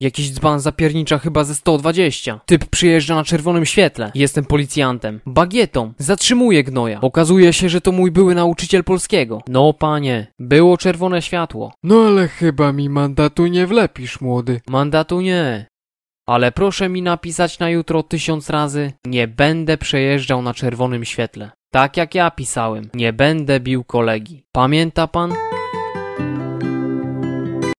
Jakiś dzban zapiernicza chyba ze 120. Typ przyjeżdża na czerwonym świetle. Jestem policjantem. Bagietą. Zatrzymuję gnoja. Okazuje się, że to mój były nauczyciel polskiego. No panie, było czerwone światło. No ale chyba mi mandatu nie wlepisz, młody. Mandatu nie. Ale proszę mi napisać na jutro tysiąc razy Nie będę przejeżdżał na czerwonym świetle. Tak jak ja pisałem. Nie będę bił kolegi. Pamięta pan?